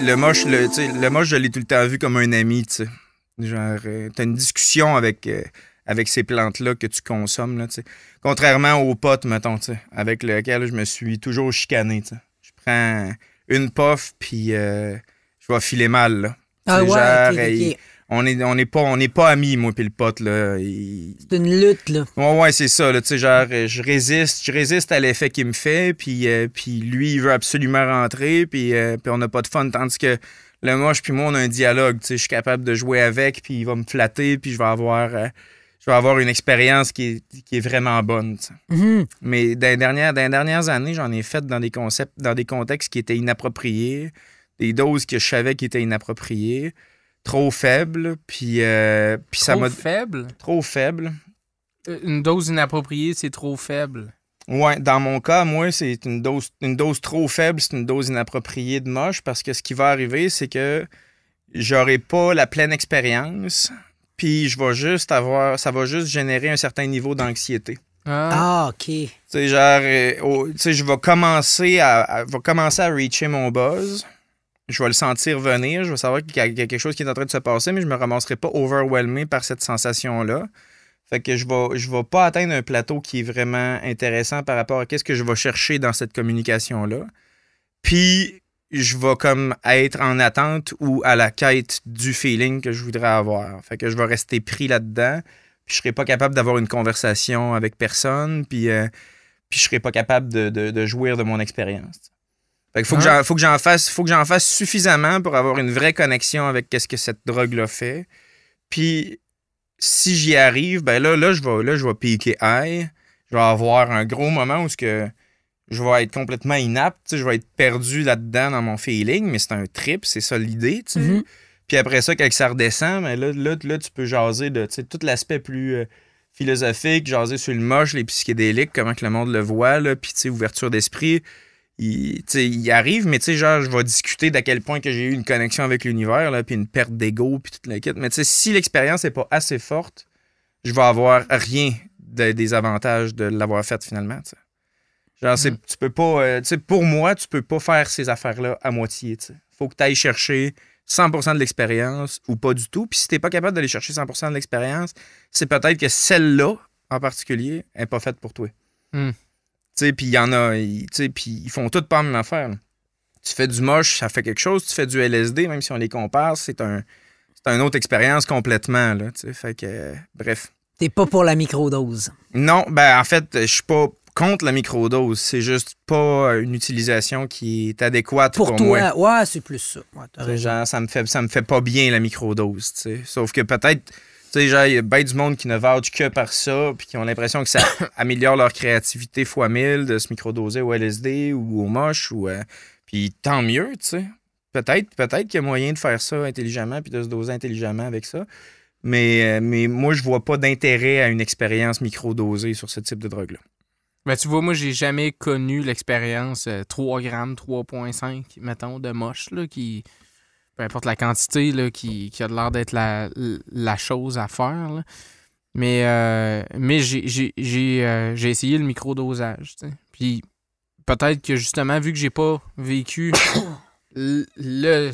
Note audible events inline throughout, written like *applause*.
le moche, le, le moche, je l'ai tout le temps vu comme un ami, tu sais. Genre, euh, t'as une discussion avec, euh, avec ces plantes-là que tu consommes, là, tu sais. Contrairement aux potes, mettons, tu sais, avec lequel je me suis toujours chicané, tu sais. Je prends une pof, puis euh, je vais filer mal, Ah ouais, on n'est pas, on pas amis, moi puis le pote. Là. C'est une lutte, là. Ouais, c'est ça. Là, genre, euh, je résiste, je résiste à l'effet qu'il me fait, puis, euh, puis lui, il veut absolument rentrer, puis, euh, puis on n'a pas de fun. Tandis que le moche, puis moi, on a un dialogue. Je suis capable de jouer avec, puis il va me flatter, puis je vais avoir, je vais avoir une expérience qui est, vraiment bonne. Mm-hmm. Mais dans les dernières, dans dernières années, j'en ai fait dans des concepts, dans des contextes qui étaient inappropriés, des doses que je savais qui étaient inappropriées trop faible, puis, euh, puis trop ça m'a... faible? Trop faible. Euh, une dose inappropriée, c'est trop faible. Ouais, dans mon cas, moi, c'est une dose, une dose trop faible, c'est une dose inappropriée de moche, parce que ce qui va arriver, c'est que j'aurai pas la pleine expérience, puis je vais juste avoir... ça va juste générer un certain niveau d'anxiété. Ah, ah ok. Tu sais, genre, euh, je vais commencer à, commencer à reacher mon buzz, je vais le sentir venir, je vais savoir qu'il y, a quelque chose qui est en train de se passer, mais je me ramasserai pas overwhelmé par cette sensation-là. Fait que je vais, je vais pas atteindre un plateau qui est vraiment intéressant par rapport à qu'est-ce que je vais chercher dans cette communication-là. Puis, je vais comme être en attente ou à la quête du feeling que je voudrais avoir. Fait que je vais rester pris là-dedans, puis je serai pas capable d'avoir une conversation avec personne, puis, euh, puis je serai pas capable de, de jouir de mon expérience. Fait hein? faut, que j'en fasse, faut que j'en fasse suffisamment pour avoir une vraie connexion avec qu'est-ce que cette drogue-là fait. Puis si j'y arrive, ben là, là, je vais, là, je vais piquer high. Je vais avoir un gros moment où ce que je vais être complètement inapte, je vais être perdu là-dedans dans mon feeling, mais c'est un trip, c'est ça l'idée, tu mhm. Puis après ça, quand ça redescend, mais ben là, là, tu peux jaser de tout l'aspect plus euh, philosophique, jaser sur le moche, les psychédéliques, comment que le monde le voit, là, puis ouverture d'esprit il, il arrive, mais tu sais, je vais discuter d'à quel point que j'ai eu une connexion avec l'univers, là, puis une perte d'ego, puis toute la quête. Mais tu si l'expérience n'est pas assez forte, je vais avoir rien des avantages de l'avoir faite finalement, Genre, c'est mm. tu peux pas, euh, pour moi, tu peux pas faire ces affaires-là à moitié, Il Faut que tu ailles chercher 100% de l'expérience ou pas du tout. Puis si t'es pas capable d'aller chercher 100% de l'expérience, c'est peut-être que celle-là, en particulier, n'est pas faite pour toi. Mm puis il y en a, puis ils font toutes pas la même affaire. Tu fais du moche, ça fait quelque chose. Tu fais du LSD, même si on les compare, c'est un, c'est une autre expérience complètement, là. fait que, bref. T'es pas pour la microdose. Non, ben en fait, je suis pas contre la microdose. C'est juste pas une utilisation qui est adéquate pour, pour toi. Ouais, c'est plus ça. genre, ça me fait, ça me fait pas bien la microdose. Sauf que peut-être tu sais, il y a bien du monde qui ne valent que par ça, puis qui ont l'impression que ça *coughs* améliore leur créativité fois mille de se microdoser au LSD ou au moche. Ou, euh, puis tant mieux, tu sais. Peut-être peut, être qu'il y a moyen de faire ça intelligemment, puis de se doser intelligemment avec ça. Mais, euh, mais moi, je vois pas d'intérêt à une expérience microdosée sur ce type de drogue-là. Ben, tu vois, moi, j'ai jamais connu l'expérience 3 euh, grammes, 3,5, mettons, de moche, là, qui, peu importe la quantité là, qui, qui, a l'air d'être la, la, chose à faire. Mais, euh, mais euh, j'ai essayé le micro-dosage. Puis peut-être que justement, vu que j'ai pas vécu *coughs* le,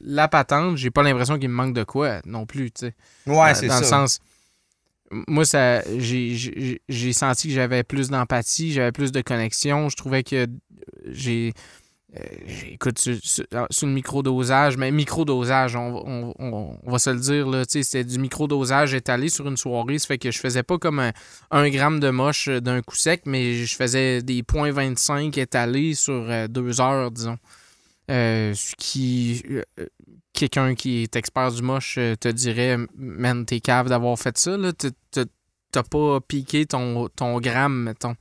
la patente, j'ai pas l'impression qu'il me manque de quoi non plus. Ouais, euh, c'est ça. Dans le sens. Moi, ça, j'ai senti que j'avais plus d'empathie, j'avais plus de connexion. Je trouvais que j'ai. Euh, écoute, sur, sur, le microdosage, mais microdosage, on, on, va se le dire, là, c'était du micro-dosage étalé sur une soirée. Ça fait que je faisais pas comme un, gramme de moche euh, d'un coup sec, mais je faisais des points .25 étalés sur euh, deux heures, disons. Euh, qui quelqu'un qui est expert du moche te dirait Man, t'es cave d'avoir fait ça, là, t'as pas piqué ton, ton gramme, mettons.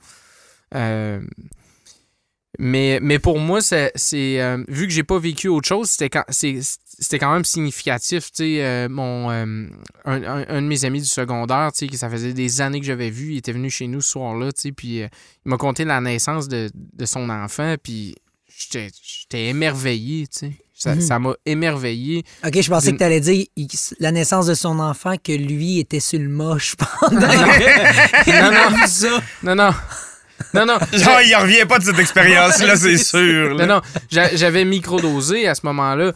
Mais, pour moi, c'est, euh, vu que j'ai pas vécu autre chose, c'était quand, c'était quand même significatif. Euh, mon, euh, un, de mes amis du secondaire, que ça faisait des années que j'avais vu, il était venu chez nous ce soir-là, puis il m'a conté la naissance de, son enfant, puis j'étais, émerveillé. Mhm. Ça, m'a émerveillé. OK, je pensais que tu allais dire la naissance de son enfant, que lui était sur le moche pendant. *laughs* non, non, *laughs* non, non. Non, non. *laughs* Genre, il revient pas de cette expérience-là, *laughs* c'est sûr. Non, non. J'avais microdosé à ce moment-là.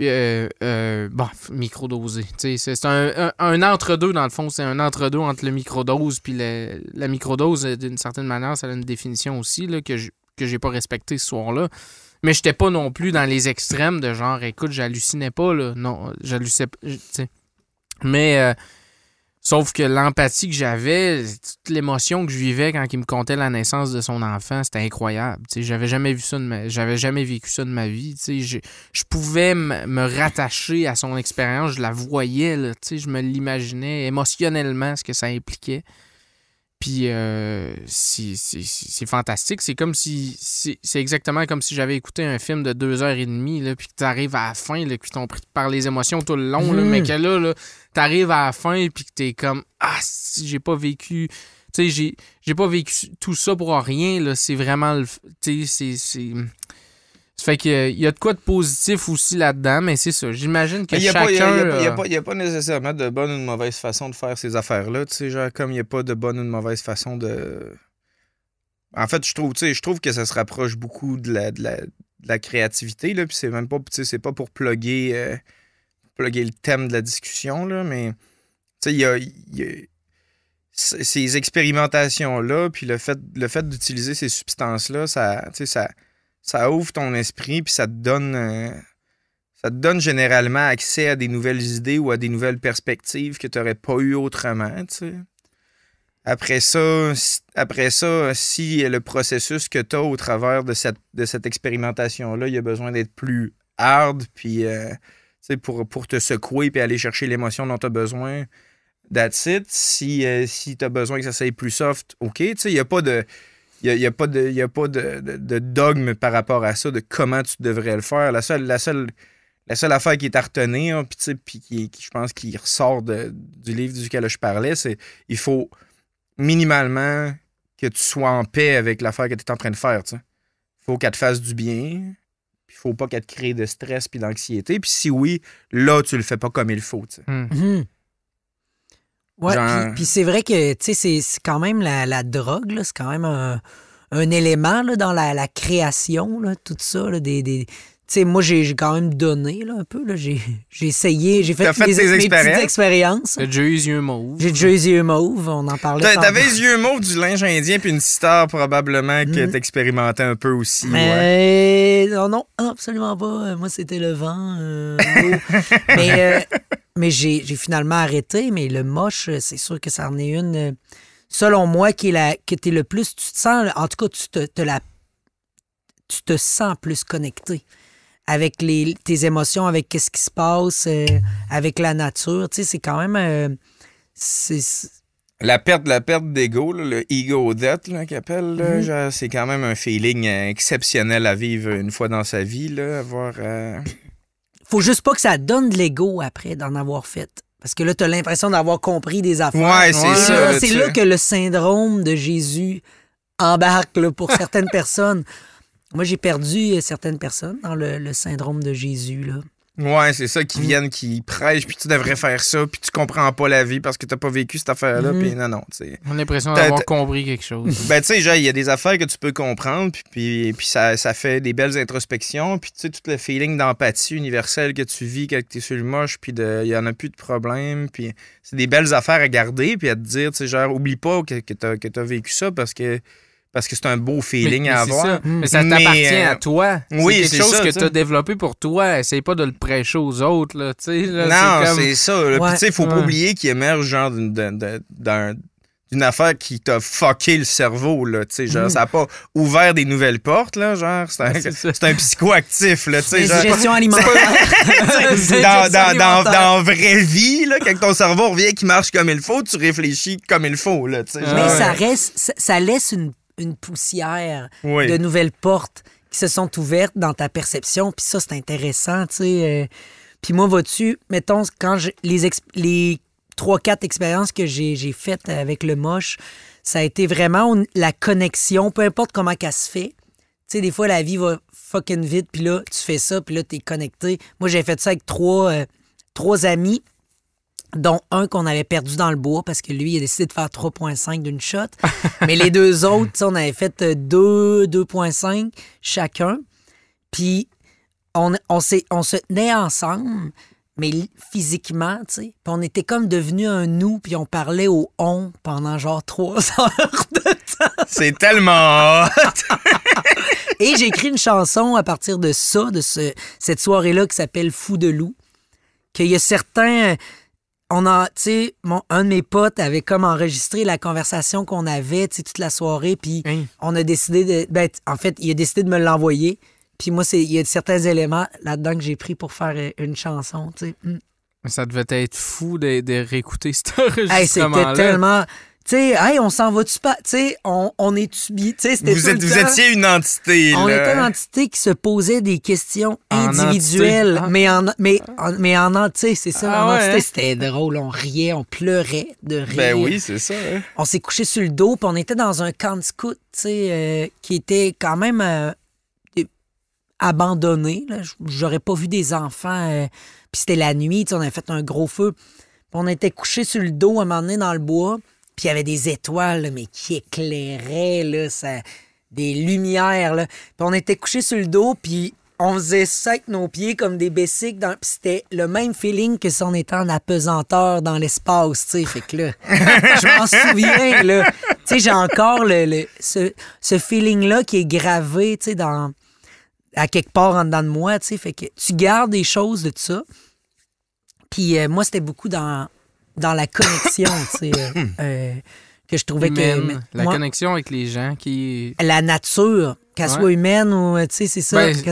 Euh, euh, bon, microdosé. C'est un, entre-deux, dans le fond. C'est un entre-deux entre le microdose puis le, la microdose, euh, d'une certaine manière, ça a une définition aussi là, que que j'ai pas respecté ce soir-là. Mais j'étais pas non plus dans les extrêmes de genre, écoute, j'hallucinais pas, là. Non, j'hallucinais pas. Mais euh, Sauf que l'empathie que j'avais, toute l'émotion que je vivais quand il me contait la naissance de son enfant, c'était incroyable. J'avais jamais vu ça j'avais jamais vécu ça de ma vie. Je... je pouvais me rattacher à son expérience, je la voyais, là, je me l'imaginais émotionnellement ce que ça impliquait. Puis euh, c'est fantastique. C'est comme si. C'est exactement comme si j'avais écouté un film de deux heures et demie, là, puis que t'arrives à la fin, là, puis pris par les émotions tout le long, là, mais hmm. que là, t'arrives à la fin, puis que t'es comme Ah, si j'ai pas vécu. Tu sais, j'ai pas vécu tout ça pour rien, là. C'est vraiment Tu sais, c'est ça fait qu'il euh, y a de quoi de positif aussi là-dedans, mais c'est ça. J'imagine que ben, y a chacun... Il n'y euh, a, pas nécessairement de bonne ou de mauvaise façon de faire ces affaires-là. Tu sais, genre, comme il n'y a pas de bonne ou de mauvaise façon de... En fait, je trouve, je trouve que ça se rapproche beaucoup de la, la, créativité, là, puis c'est même pas, Tu sais, c'est pas pour plugger, euh, le thème de la discussion, là, mais, tu sais, il y a, ces expérimentations-là, puis le fait, le fait d'utiliser ces substances-là, ça, ça, ça ouvre ton esprit, puis ça te donne. Euh, ça te donne généralement accès à des nouvelles idées ou à des nouvelles perspectives que tu n'aurais pas eu autrement. Après ça, si, après ça, si le processus que tu as au travers de cette, de cette expérimentation-là, il y a besoin d'être plus hard, puis euh, pour, pour te secouer et aller chercher l'émotion dont tu as besoin, that's it. Si, euh, si tu as besoin que ça soit plus soft, OK. Il n'y a pas de. Il n'y a, pas, de, pas de, dogme par rapport à ça, de comment tu devrais le faire. La seule, la seule, la seule affaire qui est à retenir, hein, puis qui, je pense, qu'il ressort du livre duquel je parlais, c'est il faut minimalement que tu sois en paix avec l'affaire que tu es en train de faire. Il faut qu'elle te fasse du bien, puis faut pas qu'elle te crée de stress et d'anxiété. Puis si oui, là, tu le fais pas comme il faut. Hmm. Hmm. Ouais, puis, c'est vrai que c'est quand même la, la drogue, c'est quand même un, élément là, dans la, la création, là, tout ça, des sais, moi, j'ai quand même donné là, un peu. J'ai essayé, j'ai fait, des fait expériences. J'ai déjà eu les yeux mauves. J'ai déjà eu les yeux mauves, on en parlait. T'avais les yeux mauves, du linge indien puis une star probablement que tu mm-hmm. t'expérimentais un peu aussi. non, non, absolument pas. Euh, moi, c'était le vent. Euh, *laughs* mais euh, mais j'ai finalement arrêté, mais le moche, c'est sûr que ça en est une, selon moi, qui est la, qui t'es le plus, tu te sens, en tout cas, tu te, la, tu te sens plus connecté avec les, tes émotions, avec qu'est-ce qui se passe, euh, avec la nature. Tu sais, c'est quand même. Euh, la perte, la perte d'ego, le ego death qu'ils appellent, mhm. c'est quand même un feeling euh, exceptionnel à vivre une fois dans sa vie. Là, avoir, Faut juste pas que ça donne de l'ego après d'en avoir fait. Parce que là, tu as l'impression d'avoir compris des affaires. Ouais, c'est C'est là que le syndrome de Jésus embarque pour certaines *laughs* personnes. Moi, j'ai perdu euh, certaines personnes dans le, syndrome de Jésus, là. Ouais, c'est ça, qui mm. viennent, qui prêchent, puis tu devrais faire ça, puis tu comprends pas la vie parce que tu t'as pas vécu cette affaire-là, mm. puis non, non, tu sais. On a l'impression d'avoir compris quelque chose. *laughs* ben, tu sais, il y a des affaires que tu peux comprendre, puis, puis, ça, fait des belles introspections, puis tu sais, tout le feeling d'empathie universelle que tu vis quand tu es sur le moche, puis il y en a plus de problème, puis c'est des belles affaires à garder, puis à te dire, tu sais, genre, oublie pas que, que as vécu ça parce que parce que c'est un beau feeling à avoir. Mais ça t'appartient euh, à toi. Oui, c'est quelque chose que tu as développé pour toi. Essaye pas de le prêcher aux autres. Là, non, c'est ça. Il Puis tu sais, faut pas oublier qu'il émerge genre d'une affaire qui t'a fucké le cerveau. Là, genre, mm. Ça n'a pas ouvert des nouvelles portes. Là, genre, c'est un, psychoactif. Là, genre, gestion alimentaire. *laughs* *laughs* dans, dans, dans, vraie vie, là, quand ton cerveau revient qui marche comme il faut, tu réfléchis comme il faut. Là, mais ça, reste, ça laisse une une poussière de nouvelles portes qui se sont ouvertes dans ta perception. Puis ça, c'est intéressant, tu euh. Puis moi, vas-tu, mettons, quand je, les, les 3-4 expériences que j'ai faites avec le moche, ça a été vraiment la connexion, peu importe comment ça se fait. Tu sais, des fois, la vie va fucking vite, puis là, tu fais ça, puis là, t'es connecté. Moi, j'ai fait ça avec trois, euh, trois amis dont un qu'on avait perdu dans le bois parce que lui, il a décidé de faire 3.5 d'une shot. *laughs* Mais les deux autres, on avait fait 2, 2.5 chacun. Puis on, on, on se tenait ensemble, mais physiquement, tu sais. on était comme devenu un nous, puis on parlait au on pendant genre trois *laughs* heures de temps. C'est tellement hot! *laughs* Et j'ai écrit une chanson à partir de ça, de ce, cette soirée-là qui s'appelle Fou de loup. Qu'il y a certains on a, tu sais, un de mes potes avait comme enregistré la conversation qu'on avait, toute la soirée, puis hein? on a décidé de, ben, en fait, il a décidé de me l'envoyer, puis moi, il y a certains éléments là-dedans que j'ai pris pour faire euh, une chanson, tu sais. Mm. Ça devait être fou de, réécouter cet enregistrement c'était tellement, tu hey, on s'en va-tu pas? on, on est-tu Vous, vous étiez une entité, On était une entité qui se posait des questions individuelles, ah. mais en, mais, en, mais c'est ça. Ah en hein? c'était drôle. On riait, on pleurait de ben rire. Ben oui, c'est ça. Hein. On s'est couché sur le dos, puis on était dans un camp de scout, tu euh, qui était quand même euh, abandonné. abandonné. J'aurais pas vu des enfants. Euh, puis c'était la nuit, on avait fait un gros feu. on était couché sur le dos à un moment donné dans le bois. Puis il y avait des étoiles, mais qui éclairaient, là, des lumières. Là. Puis on était couché sur le dos, puis on faisait sec nos pieds comme des bessiques. Dans... c'était le même feeling que si on était en apesanteur dans l'espace, tu sais. Fait que là, je m'en souviens, là. Tu sais, j'ai encore le, ce, feeling-là qui est gravé, tu sais, dans, à quelque part en dedans de moi, tu sais. Fait que tu gardes des choses de ça. Puis euh, moi, c'était beaucoup dans dans la connexion, tu euh, *coughs* euh, que je trouvais que. La connexion avec les gens qui. La nature, qu'elle soit humaine ou. Euh, tu sais, c'est ça. Ben, une,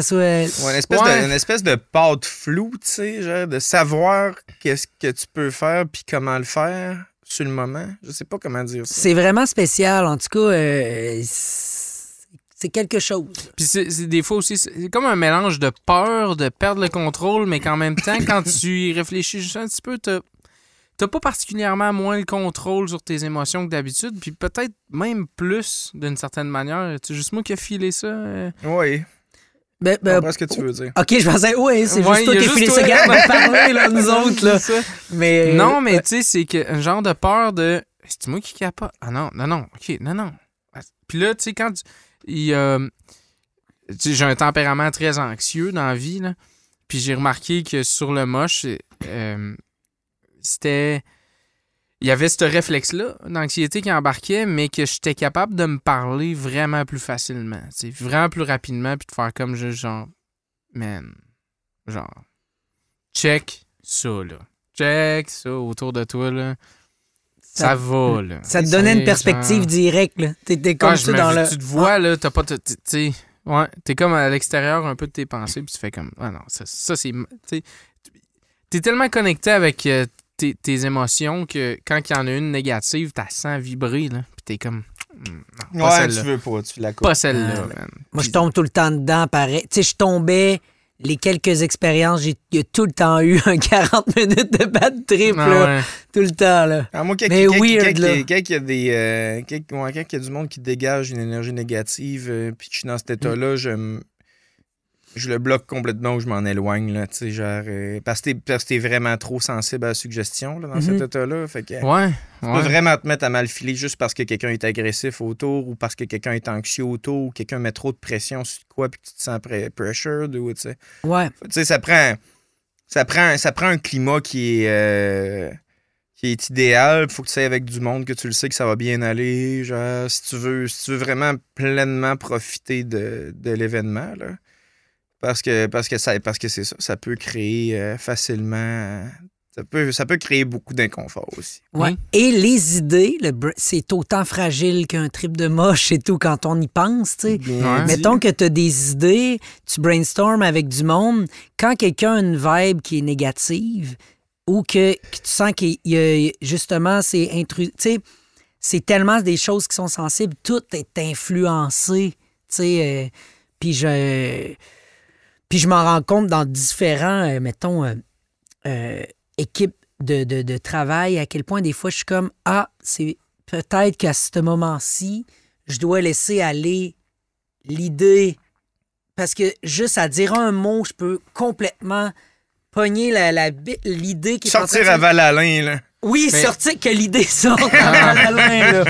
espèce de, pas de pâte floue, tu sais, genre, de savoir qu'est-ce que tu peux faire puis comment le faire sur le moment. Je sais pas comment dire ça. C'est vraiment spécial. En tout cas, c'est quelque chose. Puis c'est des fois aussi, c'est comme un mélange de peur, de perdre le contrôle, mais qu'en même temps, quand *coughs* tu y réfléchis juste un petit peu, t'as t'as pas particulièrement moins le contrôle sur tes émotions que d'habitude, puis peut-être même plus d'une certaine manière. C'est juste moi qui ai filé ça. Euh. Oui. Ben, ben, ce que tu veux dire. Ok, je pensais, oui, c'est juste toi qui as filé ça, parler, nous *laughs* autres, là. Mais, euh, non, mais tu sais, c'est un genre de peur de. C'est moi qui capote. Ah non, non, non, ok, non, non. Puis là, tu sais, quand tu. j'ai un tempérament très anxieux dans la vie, là. Puis j'ai remarqué que sur le moche, euh, c'était. Il y avait ce réflexe-là d'anxiété qui embarquait, mais que j'étais capable de me parler vraiment plus facilement, vraiment plus rapidement, puis de faire comme je, genre, man, genre, check ça, là. Check ça autour de toi, là. Ça, va, là. Ça te donnait une perspective directe, là. T'étais comme ah, le. Tu te vois, là, t'as pas. Tu ouais, t'es comme à l'extérieur un peu de tes pensées, puis tu fais comme. Ah non, ça, ça c'est. T'es tellement connecté avec euh, tes, émotions que quand il y en a une négative, t'as sens vibrer, là. Puis t'es comme. Hmm, ouais, tu veux pas, tu la coupes. Pas celle-là, ah, man. Moi, je tombe tout le temps dedans, pareil. Tu sais, je tombais les quelques expériences, j'ai tout le temps eu un 40 *laughs* minutes de bad trip, ah, là, tout le temps. Là. Ah, moi, quand, Mais weird, il y a des, euh, quand, il y a du monde qui dégage une énergie négative, euh, puis que je suis dans cet état-là, je, je le bloque complètement ou je m'en éloigne. Là, genre, euh, parce que t'es vraiment trop sensible à la suggestion là, dans cet mhm. état-là. ouais, tu peux vraiment te mettre à mal filer juste parce que quelqu'un est agressif autour ou parce que quelqu'un est anxieux autour ou quelqu'un met trop de pression sur quoi puis tu te sens pressured. Ouais. ça, prend, ça, prend, ça prend un climat qui est. Euh, qui est idéal. Faut que tu sois avec du monde, que tu le sais que ça va bien aller. Genre, si tu veux, si tu veux vraiment pleinement profiter de, de l'événement, là. Parce que parce que ça parce que c'est ça, ça peut créer euh, facilement euh, ça peut, ça peut créer beaucoup d'inconfort aussi. Ouais. Et les idées, le c'est autant fragile qu'un trip de moche et tout quand on y pense. tu Mettons que tu as des idées, tu brainstormes avec du monde. Quand quelqu'un a une vibe qui est négative ou que, tu sens qu'il y a justement c'est sais, C'est tellement des choses qui sont sensibles, tout est influencé. Euh, puis je puis je m'en rends compte dans différents, euh, mettons, euh, euh, équipes de, travail, à quel point des fois je suis comme Ah, c'est peut-être qu'à ce moment-ci, je dois laisser aller l'idée. Parce que juste à dire un mot, je peux complètement pogner l'idée qui Sortir à Val-Alain, là. Oui, sortir que l'idée sorte à val là.